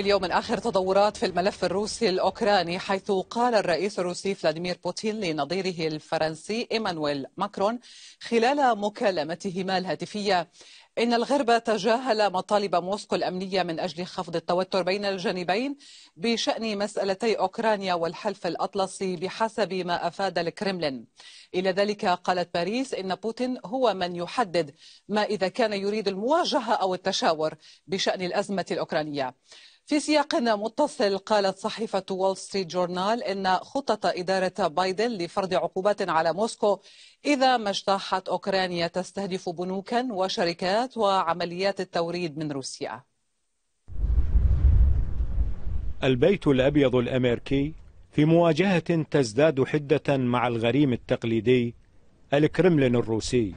اليوم الاخر تطورات في الملف الروسي الأوكراني حيث قال الرئيس الروسي فلاديمير بوتين لنظيره الفرنسي إيمانويل ماكرون خلال مكالمتهما الهاتفية إن الغرب تجاهل مطالب موسكو الأمنية من أجل خفض التوتر بين الجانبين بشأن مسألتي أوكرانيا والحلف الأطلسي بحسب ما أفاد الكرملين إلى ذلك قالت باريس إن بوتين هو من يحدد ما إذا كان يريد المواجهة أو التشاور بشأن الأزمة الأوكرانية في سياق متصل قالت صحيفة وول ستريت جورنال إن خطة إدارة بايدن لفرض عقوبات على موسكو إذا ما اجتاحت أوكرانيا تستهدف بنوكا وشركات وعمليات التوريد من روسيا البيت الأبيض الأمريكي في مواجهة تزداد حدة مع الغريم التقليدي الكرملين الروسي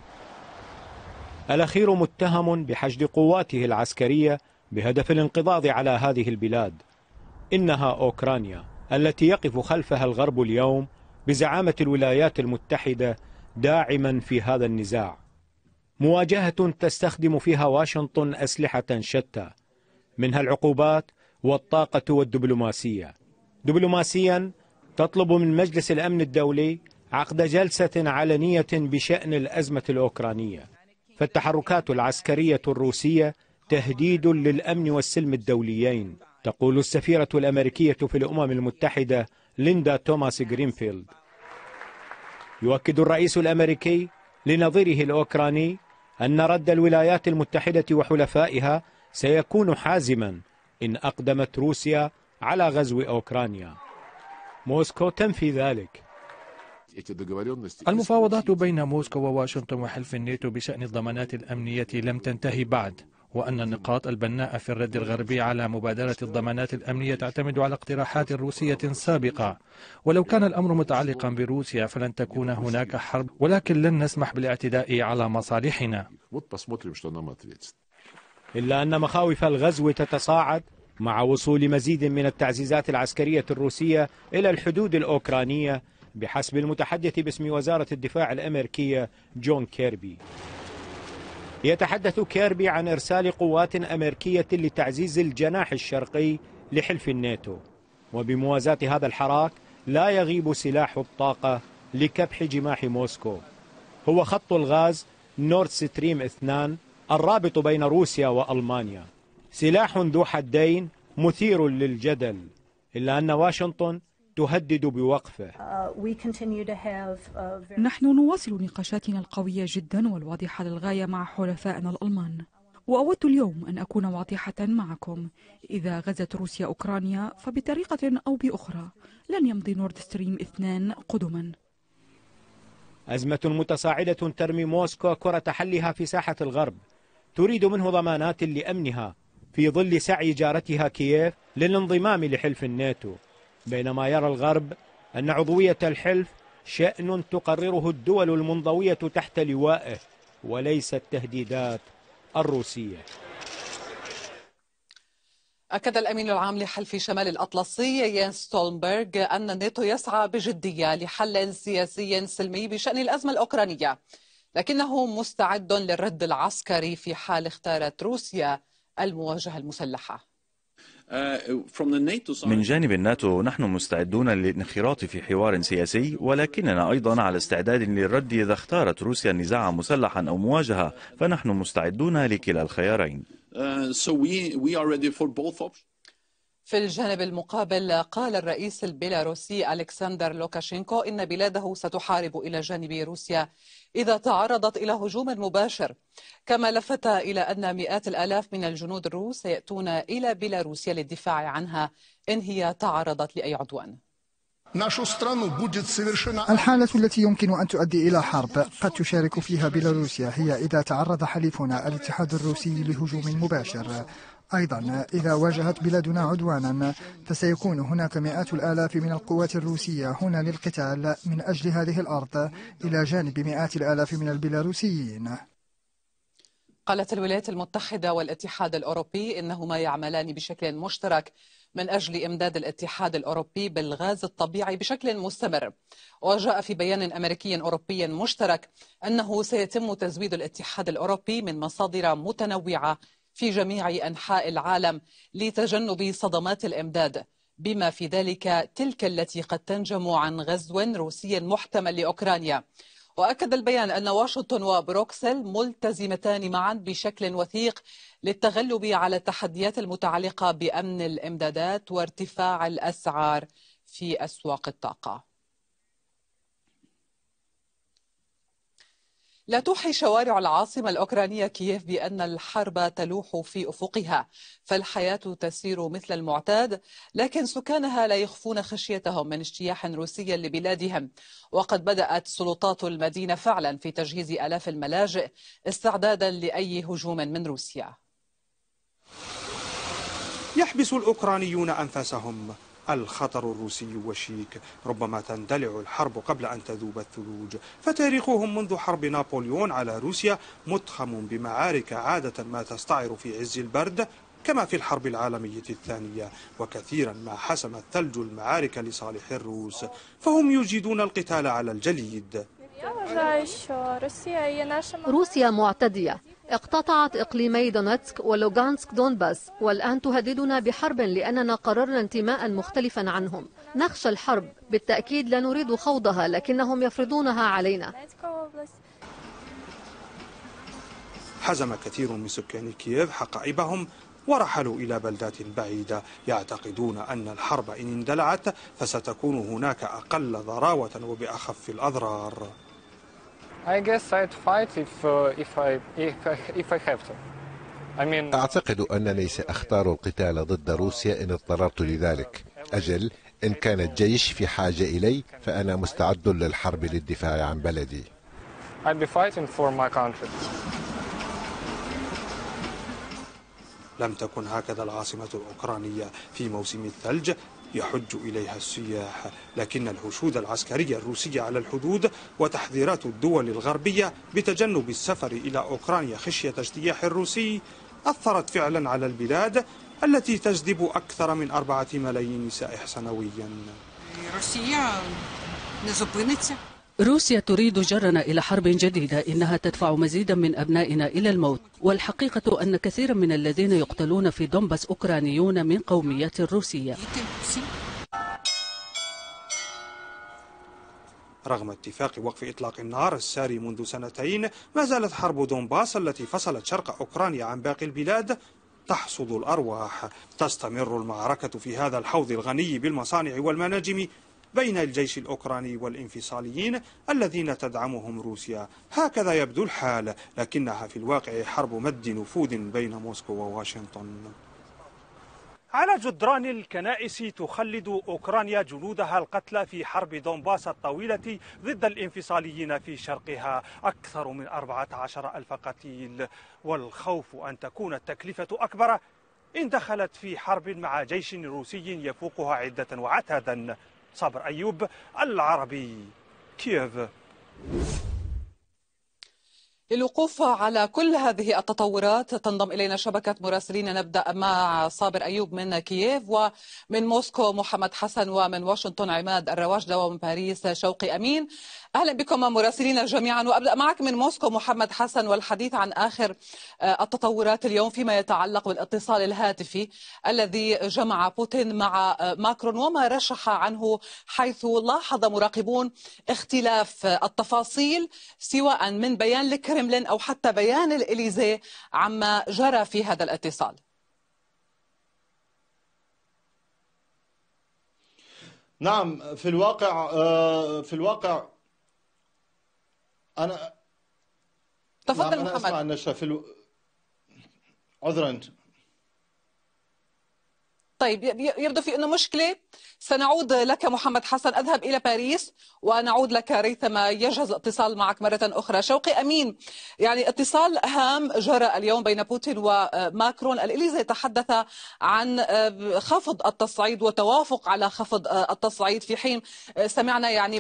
الأخير متهم بحشد قواته العسكرية بهدف الانقضاض على هذه البلاد انها اوكرانيا التي يقف خلفها الغرب اليوم بزعامه الولايات المتحده داعما في هذا النزاع مواجهه تستخدم فيها واشنطن اسلحه شتى منها العقوبات والطاقه والدبلوماسيه دبلوماسيا تطلب من مجلس الامن الدولي عقد جلسه علنيه بشان الازمه الاوكرانيه فالتحركات العسكريه الروسيه تهديد للأمن والسلم الدوليين تقول السفيرة الأمريكية في الأمم المتحدة ليندا توماس جرينفيلد يؤكد الرئيس الأمريكي لنظيره الأوكراني أن رد الولايات المتحدة وحلفائها سيكون حازما إن أقدمت روسيا على غزو أوكرانيا موسكو تنفي ذلك المفاوضات بين موسكو وواشنطن وحلف الناتو بشأن الضمانات الأمنية لم تنتهي بعد وأن النقاط البناءة في الرد الغربي على مبادرة الضمانات الأمنية تعتمد على اقتراحات روسية سابقة ولو كان الأمر متعلقا بروسيا فلن تكون هناك حرب ولكن لن نسمح بالاعتداء على مصالحنا إلا أن مخاوف الغزو تتصاعد مع وصول مزيد من التعزيزات العسكرية الروسية إلى الحدود الأوكرانية بحسب المتحدث باسم وزارة الدفاع الأمريكية جون كيربي يتحدث كيربي عن إرسال قوات أمريكية لتعزيز الجناح الشرقي لحلف الناتو وبموازاة هذا الحراك لا يغيب سلاح الطاقة لكبح جماح موسكو هو خط الغاز نورد ستريم 2 الرابط بين روسيا وألمانيا سلاح ذو حدين مثير للجدل إلا أن واشنطن تهدد بوقفه uh, uh, نحن نواصل نقاشاتنا القوية جدا والواضحة للغاية مع حلفائنا الألمان وأود اليوم أن أكون واضحة معكم إذا غزت روسيا أوكرانيا فبطريقة أو بأخرى لن يمضي نورد ستريم اثنان قدما أزمة متصاعدة ترمي موسكو كرة حلها في ساحة الغرب تريد منه ضمانات لأمنها في ظل سعي جارتها كييف للانضمام لحلف الناتو بينما يرى الغرب أن عضوية الحلف شأن تقرره الدول المنضوية تحت لوائه وليس التهديدات الروسية أكد الأمين العام لحلف شمال الأطلسي يان ستولنبرغ أن الناتو يسعى بجدية لحل سياسي سلمي بشأن الأزمة الأوكرانية لكنه مستعد للرد العسكري في حال اختارت روسيا المواجهة المسلحة من جانب الناتو نحن مستعدون للانخراط في حوار سياسي ولكننا أيضا على استعداد للرد إذا اختارت روسيا النزاع مسلحا أو مواجهة فنحن مستعدون لكلا الخيارين uh, في الجانب المقابل قال الرئيس البيلاروسي ألكسندر لوكاشينكو إن بلاده ستحارب إلى جانب روسيا إذا تعرضت إلى هجوم مباشر كما لفت إلى أن مئات الآلاف من الجنود الروس سيأتون إلى بيلاروسيا للدفاع عنها إن هي تعرضت لأي عدوان الحالة التي يمكن أن تؤدي إلى حرب قد تشارك فيها بيلاروسيا هي إذا تعرض حليفنا الاتحاد الروسي لهجوم مباشر أيضا إذا واجهت بلادنا عدوانا فسيكون هناك مئات الآلاف من القوات الروسية هنا للقتال من أجل هذه الأرض إلى جانب مئات الآلاف من البيلاروسيين قالت الولايات المتحدة والاتحاد الأوروبي إنهما يعملان بشكل مشترك من أجل إمداد الاتحاد الأوروبي بالغاز الطبيعي بشكل مستمر وجاء في بيان أمريكي أوروبي مشترك أنه سيتم تزويد الاتحاد الأوروبي من مصادر متنوعة في جميع أنحاء العالم لتجنب صدمات الإمداد بما في ذلك تلك التي قد تنجم عن غزو روسي محتمل لأوكرانيا وأكد البيان أن واشنطن وبروكسل ملتزمتان معا بشكل وثيق للتغلب على التحديات المتعلقة بأمن الإمدادات وارتفاع الأسعار في أسواق الطاقة لا توحي شوارع العاصمة الأوكرانية كييف بأن الحرب تلوح في أفقها فالحياة تسير مثل المعتاد لكن سكانها لا يخفون خشيتهم من اجتياح روسي لبلادهم وقد بدأت سلطات المدينة فعلا في تجهيز آلاف الملاجئ استعدادا لأي هجوم من روسيا يحبس الأوكرانيون أنفاسهم الخطر الروسي وشيك ربما تندلع الحرب قبل أن تذوب الثلوج فتاريخهم منذ حرب نابليون على روسيا متخم بمعارك عادة ما تستعر في عز البرد كما في الحرب العالمية الثانية وكثيرا ما حسم الثلج المعارك لصالح الروس فهم يجيدون القتال على الجليد روسيا معتدية اقتطعت إقليمي دونتسك ولوغانسك دونباس والآن تهددنا بحرب لأننا قررنا انتماء مختلفا عنهم نخشى الحرب بالتأكيد لا نريد خوضها لكنهم يفرضونها علينا حزم كثير من سكان كييف حقائبهم ورحلوا إلى بلدات بعيدة يعتقدون أن الحرب إن اندلعت فستكون هناك أقل ضراوة وبأخف الأضرار I guess I'd fight uh, if I, if I have to. I mean. أعتقد أنني سأختار القتال ضد روسيا إن اضطررت لذلك. أجل إن كان الجيش في حاجة إلي فأنا مستعد للحرب للدفاع عن بلدي. I'd be fighting for my country. لم تكن هكذا العاصمة الأوكرانية في موسم الثلج يحج إليها السياح لكن الحشود العسكرية الروسية على الحدود وتحذيرات الدول الغربية بتجنب السفر إلى أوكرانيا خشية اجتياح الروسي أثرت فعلا على البلاد التي تجذب أكثر من أربعة ملايين سائح سنويا روسيا تريد جرنا إلى حرب جديدة إنها تدفع مزيدا من أبنائنا إلى الموت والحقيقة أن كثيرا من الذين يقتلون في دومباس أوكرانيون من قوميات روسية رغم اتفاق وقف إطلاق النار الساري منذ سنتين ما زالت حرب دومباس التي فصلت شرق أوكرانيا عن باقي البلاد تحصد الأرواح تستمر المعركة في هذا الحوض الغني بالمصانع والمناجم بين الجيش الأوكراني والانفصاليين الذين تدعمهم روسيا هكذا يبدو الحال لكنها في الواقع حرب مد نفوذ بين موسكو وواشنطن على جدران الكنائس تخلد أوكرانيا جنودها القتلى في حرب دونباس الطويلة ضد الانفصاليين في شرقها أكثر من 14 ألف قتيل والخوف أن تكون التكلفة أكبر إن دخلت في حرب مع جيش روسي يفوقها عدة وعتادا صابر أيوب العربي كييف للوقوف على كل هذه التطورات تنضم إلينا شبكة مراسلين نبدأ مع صابر أيوب من كييف ومن موسكو محمد حسن ومن واشنطن عماد الرواجدة ومن باريس شوقي أمين أهلا بكم مراسلين جميعا وأبدأ معك من موسكو محمد حسن والحديث عن آخر آه، التطورات اليوم فيما يتعلق بالاتصال الهاتفي الذي جمع بوتين مع آه، ماكرون وما رشح عنه حيث لاحظ مراقبون اختلاف التفاصيل سواء من بيان الكريملين كرملين أو حتى بيان الإليزي عما جرى في هذا الاتصال نعم في الواقع آه، في الواقع أنا تفضل نعم أنا محمد أسمع في الو... عذرا طيب يبدو في أنه مشكلة سنعود لك محمد حسن أذهب إلى باريس ونعود لك ريثما يجهز الاتصال معك مرة أخرى شوقي أمين يعني اتصال هام جرى اليوم بين بوتين وماكرون الاليزا تحدث عن آه، خفض التصعيد وتوافق على خفض آه، التصعيد في حين آه، سمعنا يعني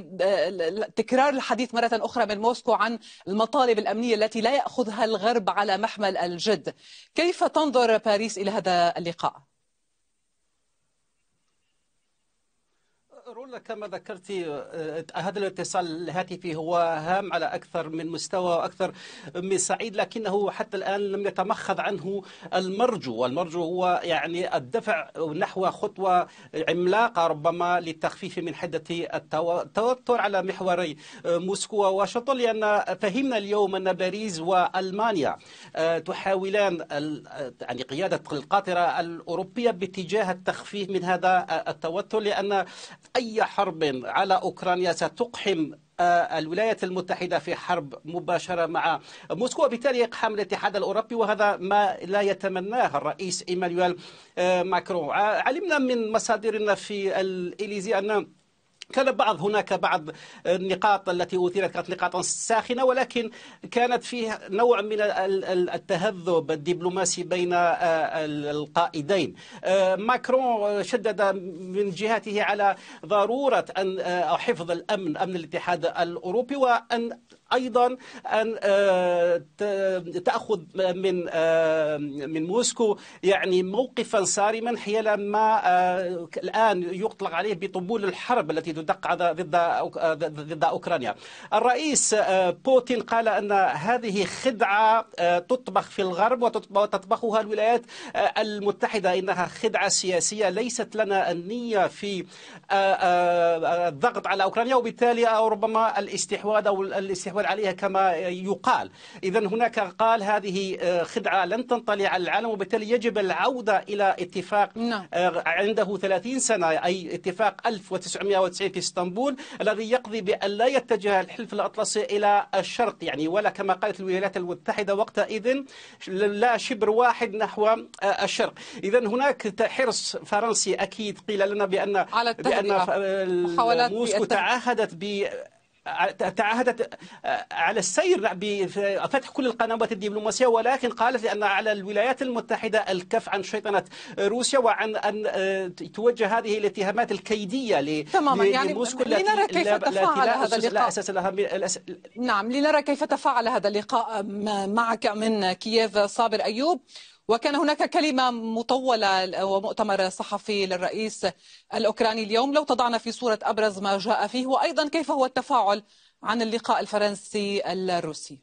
تكرار الحديث مرة أخرى من موسكو عن المطالب الأمنية التي لا يأخذها الغرب على محمل الجد كيف تنظر باريس إلى هذا اللقاء؟ لك كما ذكرت آه، هذا الاتصال الهاتفي هو هام على أكثر من مستوى وأكثر من صعيد لكنه حتى الآن لم يتمخض عنه المرجو والمرجو هو يعني الدفع نحو خطوة عملاقة ربما للتخفيف من حدة التوتر على محوري آه، موسكو وواشنطن لأن فهمنا اليوم أن باريس وألمانيا آه، تحاولان يعني قيادة القاطرة الأوروبية باتجاه التخفيف من هذا التوتر لأن أي حرب على أوكرانيا ستقحم آه، الولايات المتحدة في حرب مباشرة مع موسكو وبالتالي يقحم الاتحاد الأوروبي وهذا ما لا يتمناه الرئيس إيمانويل آه، ماكرون علمنا من مصادرنا في الإليزي أن كان بعض هناك بعض النقاط التي أثيرت كانت نقاطا ساخنة ولكن كانت فيه نوع من التهذب الدبلوماسي بين آه، القائدين آه، ماكرون شدد من جهته على ضرورة أن آه، حفظ الأمن أمن الاتحاد الأوروبي وأن أيضا أن آه، تأخذ من آه، من موسكو يعني موقفا صارما حيال ما آه، الآن يطلق عليه بطبول الحرب التي تدق ضد ضد أوكرانيا الرئيس بوتين قال أن هذه خدعة تطبخ في الغرب وتطبخها الولايات المتحدة إنها خدعة سياسية ليست لنا النية في الضغط على أوكرانيا وبالتالي ربما الاستحواذ أو الاستحواذ يقبل عليها كما يقال إذا هناك قال هذه آه، خدعة لن تنطلي على العالم وبالتالي يجب العودة إلى اتفاق نعم. آه، عنده 30 سنة أي اتفاق 1990 في اسطنبول الذي يقضي بأن لا يتجه الحلف الأطلسي إلى الشرق يعني ولا كما قالت الولايات المتحدة وقتئذ لا شبر واحد نحو آه، الشرق إذا هناك حرص فرنسي أكيد قيل لنا بأن على بأن موسكو تعهدت ب تعهدت على السير بفتح كل القنوات الدبلوماسية ولكن قالت أن على الولايات المتحدة الكف عن شيطنة روسيا وعن أن آه، توجه هذه الاتهامات الكيدية تماما يعني لنرى كيف تفاعل هذا اللقاء لا أساس لها الأس... نعم لنرى كيف تفاعل هذا اللقاء معك من كييف صابر أيوب وكان هناك كلمة مطولة ومؤتمر صحفي للرئيس الأوكراني اليوم لو تضعنا في صورة أبرز ما جاء فيه وأيضا كيف هو التفاعل عن اللقاء الفرنسي الروسي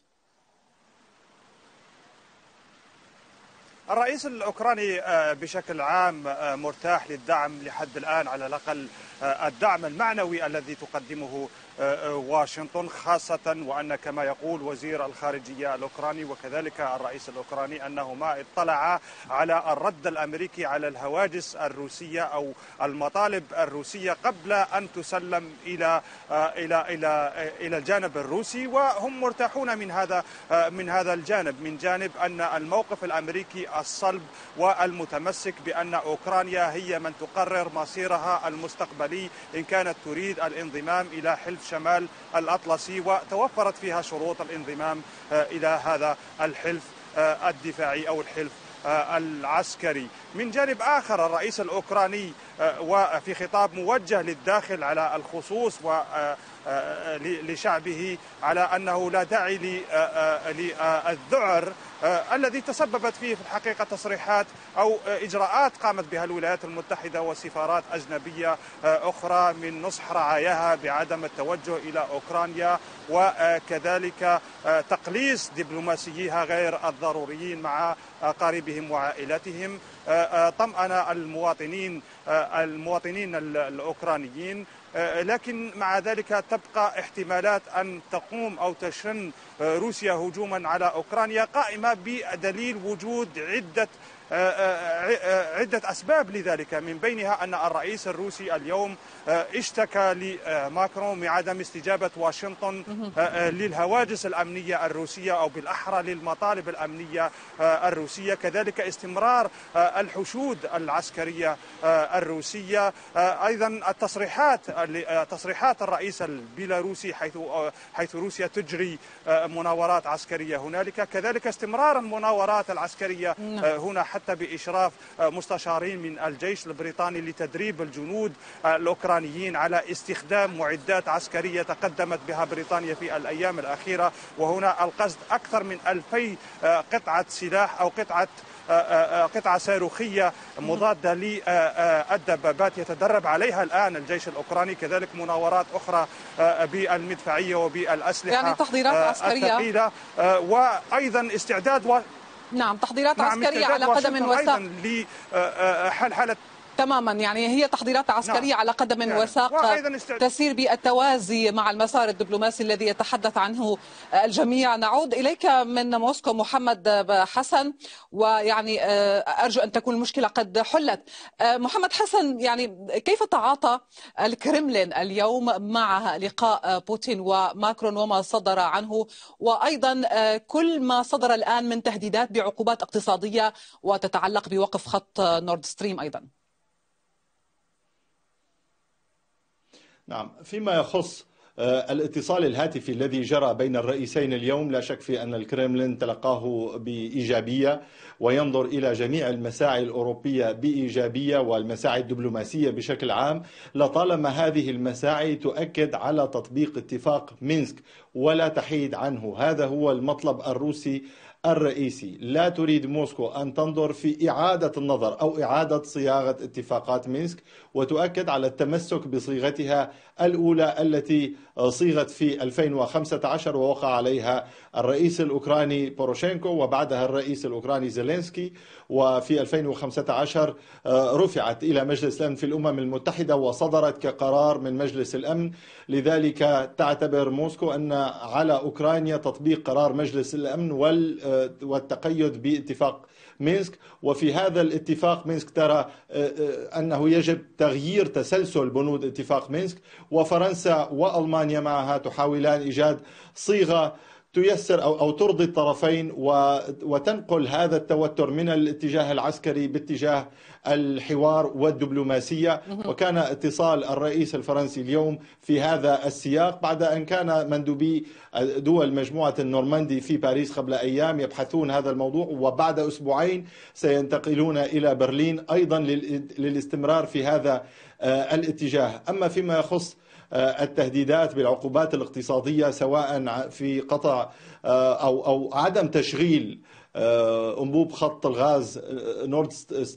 الرئيس الأوكراني آه، بشكل عام آه، مرتاح للدعم لحد الآن على الأقل آه، الدعم المعنوي الذي تقدمه آه، آه، واشنطن خاصة وأن كما يقول وزير الخارجية الأوكراني وكذلك الرئيس الأوكراني أنهما اطلعا على الرد الأمريكي على الهواجس الروسية أو المطالب الروسية قبل أن تسلم إلى إلى إلى إلى الجانب الروسي وهم مرتاحون من هذا من هذا الجانب من جانب أن الموقف الأمريكي الصلب والمتمسك بأن أوكرانيا هي من تقرر مصيرها المستقبلي الداخلي إن كانت تريد الانضمام إلى حلف شمال الأطلسي وتوفرت فيها شروط الانضمام آه، إلى هذا الحلف آه، الدفاعي أو الحلف آه، العسكري من جانب آخر الرئيس الأوكراني وفي خطاب موجه للداخل على الخصوص و آه، آه، لشعبه على أنه لا داعي للذعر آه، الذي تسببت فيه في الحقيقة تصريحات أو إجراءات قامت بها الولايات المتحدة وسفارات أجنبية أخرى من نصح رعاياها بعدم التوجه إلى أوكرانيا وكذلك تقليص دبلوماسيها غير الضروريين مع اقاربهم وعائلتهم طمأن المواطنين المواطنين الأوكرانيين آه، لكن مع ذلك تبقى احتمالات أن تقوم أو تشن آه، روسيا هجوما على أوكرانيا قائمة بدليل وجود عدة آه، آه، آه، عدة أسباب لذلك من بينها أن الرئيس الروسي اليوم اشتكى لماكرون بعدم استجابة واشنطن للهواجس الأمنية الروسية أو بالأحرى للمطالب الأمنية الروسية كذلك استمرار الحشود العسكرية الروسية أيضا التصريحات تصريحات الرئيس البيلاروسي حيث حيث روسيا تجري مناورات عسكرية هنالك كذلك استمرار المناورات العسكرية نعم. هنا حتى بإشراف آه، مستشارين من الجيش البريطاني لتدريب الجنود آه، الأوكرانيين على استخدام معدات عسكرية تقدمت بها بريطانيا في الأيام الأخيرة وهنا القصد أكثر من 2000 آه، قطعة سلاح أو قطعة قطعة صاروخية مضادة للدبابات يتدرب عليها الآن الجيش الأوكراني كذلك مناورات أخرى بالمدفعية وبالأسلحة يعني تحضيرات عسكرية وأيضا استعداد نعم تحضيرات عسكرية على قدم وساق حال حالة تماما يعني هي تحضيرات عسكرية نعم. على قدم نعم. يعني وساق تسير بالتوازي مع المسار الدبلوماسي الذي يتحدث عنه الجميع نعود إليك من موسكو محمد حسن ويعني آه، أرجو أن تكون المشكلة قد حلت آه، محمد حسن يعني كيف تعاطى الكرملين اليوم مع لقاء بوتين وماكرون وما صدر عنه وأيضا آه، كل ما صدر الآن من تهديدات بعقوبات اقتصادية وتتعلق بوقف خط نورد ستريم أيضا نعم فيما يخص آه، الاتصال الهاتفي الذي جرى بين الرئيسين اليوم لا شك في أن الكرملين تلقاه بإيجابية وينظر إلى جميع المساعي الأوروبية بإيجابية والمساعي الدبلوماسية بشكل عام لطالما هذه المساعي تؤكد على تطبيق اتفاق مينسك ولا تحيد عنه هذا هو المطلب الروسي الرئيسي لا تريد موسكو أن تنظر في إعادة النظر أو إعادة صياغة اتفاقات مينسك وتؤكد على التمسك بصيغتها الأولى التي صيغت في 2015 ووقع عليها الرئيس الأوكراني بوروشينكو وبعدها الرئيس الأوكراني زيلينسكي وفي 2015 آه، رفعت إلى مجلس الأمن في الأمم المتحدة وصدرت كقرار من مجلس الأمن لذلك تعتبر موسكو أن على أوكرانيا تطبيق قرار مجلس الأمن آه، والتقيد باتفاق مينسك وفي هذا الاتفاق مينسك ترى آه، آه، أنه يجب تغيير تسلسل بنود اتفاق مينسك وفرنسا وألمانيا معها تحاولان إيجاد صيغة تيسر او او ترضي الطرفين وتنقل هذا التوتر من الاتجاه العسكري باتجاه الحوار والدبلوماسيه وكان اتصال الرئيس الفرنسي اليوم في هذا السياق بعد ان كان مندوبي دول مجموعه النورماندي في باريس قبل ايام يبحثون هذا الموضوع وبعد اسبوعين سينتقلون الى برلين ايضا للاستمرار في هذا آه، الاتجاه اما فيما يخص آه، التهديدات بالعقوبات الاقتصاديه سواء في قطع آه، او او عدم تشغيل آه، انبوب خط الغاز نورد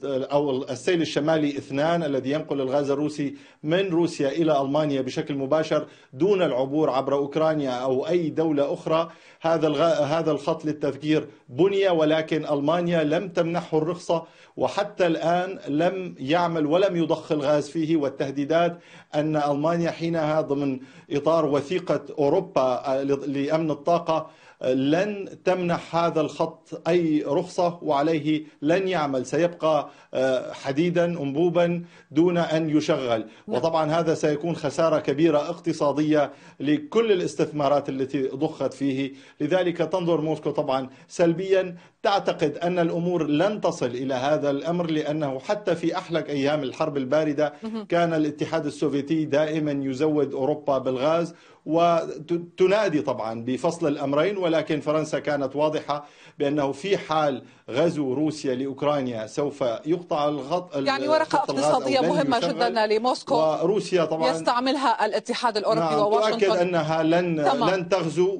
او السيل الشمالي اثنان الذي ينقل الغاز الروسي من روسيا الى المانيا بشكل مباشر دون العبور عبر اوكرانيا او اي دوله اخرى هذا الغ... هذا الخط للتفجير بني ولكن المانيا لم تمنحه الرخصه وحتى الان لم يعمل ولم يضخ الغاز فيه والتهديدات ان المانيا حينها ضمن اطار وثيقه اوروبا آه، لامن الطاقه آه، لن تمنح هذا الخط اي رخصه وعليه لن يعمل سيبقى آه، حديدا انبوبا دون ان يشغل نعم. وطبعا هذا سيكون خساره كبيره اقتصاديه لكل الاستثمارات التي ضخت فيه لذلك تنظر موسكو طبعا سلبيا تعتقد أن الأمور لن تصل إلى هذا الأمر لأنه حتى في أحلك أيام الحرب الباردة كان الاتحاد السوفيتي دائما يزود أوروبا بالغاز وتنادي طبعا بفصل الامرين ولكن فرنسا كانت واضحه بانه في حال غزو روسيا لاوكرانيا سوف يقطع الغط يعني ورقه اقتصاديه مهمه جدا لموسكو وروسيا طبعا يستعملها الاتحاد الاوروبي نعم وواشنطن تؤكد انها لن تمام. لن تغزو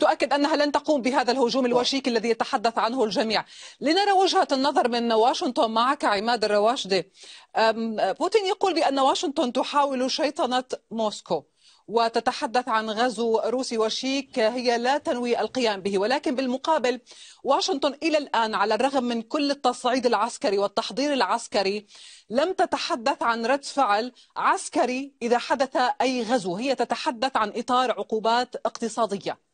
تؤكد أنها لن تقوم بهذا الهجوم الوشيك الذي يتحدث عنه الجميع لنرى وجهة النظر من واشنطن معك عماد الرواشدي بوتين يقول بأن واشنطن تحاول شيطنة موسكو وتتحدث عن غزو روسي وشيك هي لا تنوي القيام به ولكن بالمقابل واشنطن إلى الآن على الرغم من كل التصعيد العسكري والتحضير العسكري لم تتحدث عن رد فعل عسكري إذا حدث أي غزو هي تتحدث عن إطار عقوبات اقتصادية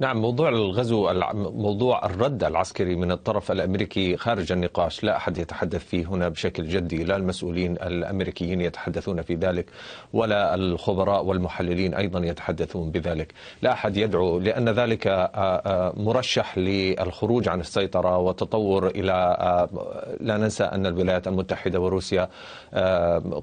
نعم موضوع الغزو موضوع الرد العسكري من الطرف الامريكي خارج النقاش لا احد يتحدث فيه هنا بشكل جدي لا المسؤولين الامريكيين يتحدثون في ذلك ولا الخبراء والمحللين ايضا يتحدثون بذلك لا احد يدعو لان ذلك مرشح للخروج عن السيطره وتطور الى لا ننسى ان الولايات المتحده وروسيا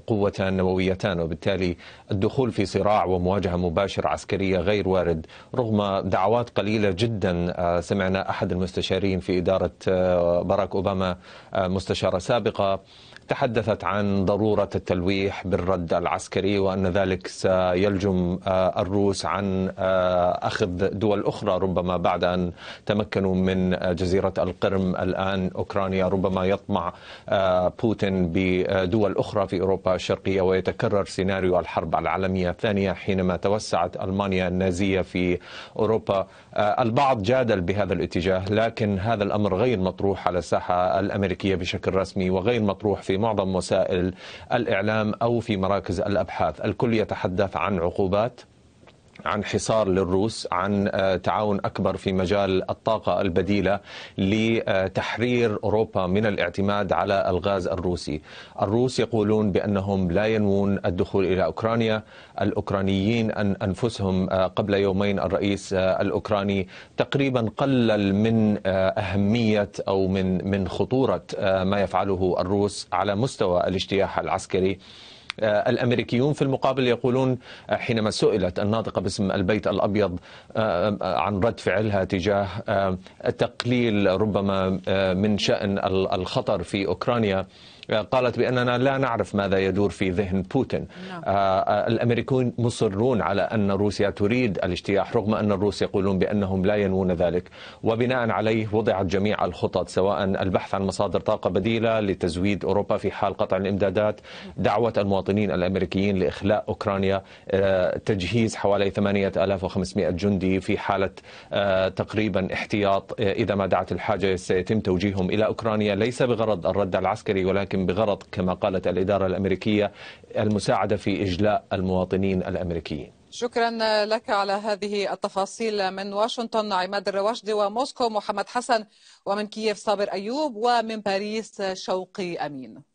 قوتان نوويتان وبالتالي الدخول في صراع ومواجهه مباشره عسكريه غير وارد رغم دعوات لفترات قليلة جدا آه، سمعنا أحد المستشارين في إدارة آه، باراك أوباما آه، مستشارة سابقة تحدثت عن ضرورة التلويح بالرد العسكري وأن ذلك سيلجم آه، الروس عن آه، أخذ دول أخرى ربما بعد أن تمكنوا من جزيرة القرم الآن أوكرانيا ربما يطمع آه، بوتين بدول أخرى في أوروبا الشرقية ويتكرر سيناريو الحرب العالمية الثانية حينما توسعت ألمانيا النازية في أوروبا البعض جادل بهذا الاتجاه لكن هذا الأمر غير مطروح على الساحة الأمريكية بشكل رسمي وغير مطروح في معظم وسائل الإعلام أو في مراكز الأبحاث الكل يتحدث عن عقوبات عن حصار للروس عن آه، تعاون أكبر في مجال الطاقة البديلة لتحرير أوروبا من الاعتماد على الغاز الروسي الروس يقولون بأنهم لا ينوون الدخول إلى أوكرانيا الأوكرانيين أنفسهم آه، قبل يومين الرئيس آه، الأوكراني تقريبا قلل من أهمية أو من من خطورة ما يفعله الروس على مستوى الاجتياح العسكري آه، الامريكيون في المقابل يقولون آه، حينما سئلت الناطقه باسم البيت الابيض آه، عن رد فعلها تجاه تقليل ربما من شان الخطر في اوكرانيا قالت بأننا لا نعرف ماذا يدور في ذهن بوتين نعم. آه، آه، الامريكيون مصرون على أن روسيا تريد الاجتياح رغم أن الروس يقولون بأنهم لا ينوون ذلك وبناء عليه وضعت جميع الخطط سواء البحث عن مصادر طاقة بديلة لتزويد أوروبا في حال قطع الإمدادات دعوة المواطنين الأمريكيين لإخلاء أوكرانيا آه، تجهيز حوالي 8500 جندي في حالة تقريبا احتياط إذا ما دعت الحاجة سيتم توجيههم إلى أوكرانيا ليس بغرض الرد العسكري ولكن ولكن بغرض كما قالت الإدارة الأمريكية المساعدة في إجلاء المواطنين الأمريكيين شكرا لك على هذه التفاصيل من واشنطن عماد الرواشدي وموسكو محمد حسن ومن كييف صابر أيوب ومن باريس شوقي أمين